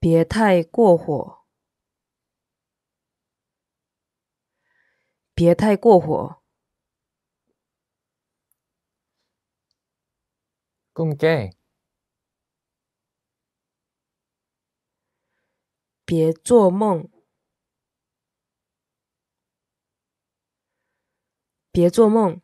别过火！别太过火！别做梦！别做梦！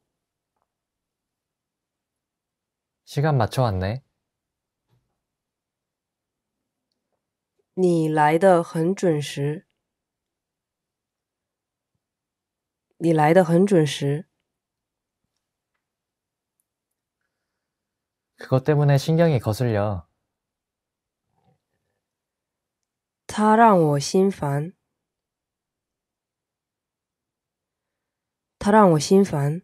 시간 맞춰 왔네. 你来的很准时。你来的很准时。 그것 때문에 신경이 거슬려. 他让我心烦。他让我心烦。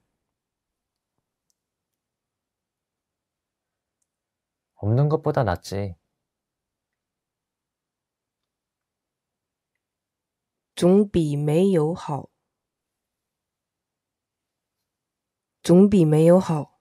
없는 것보다 낫지. 종比没有好。종比没有好。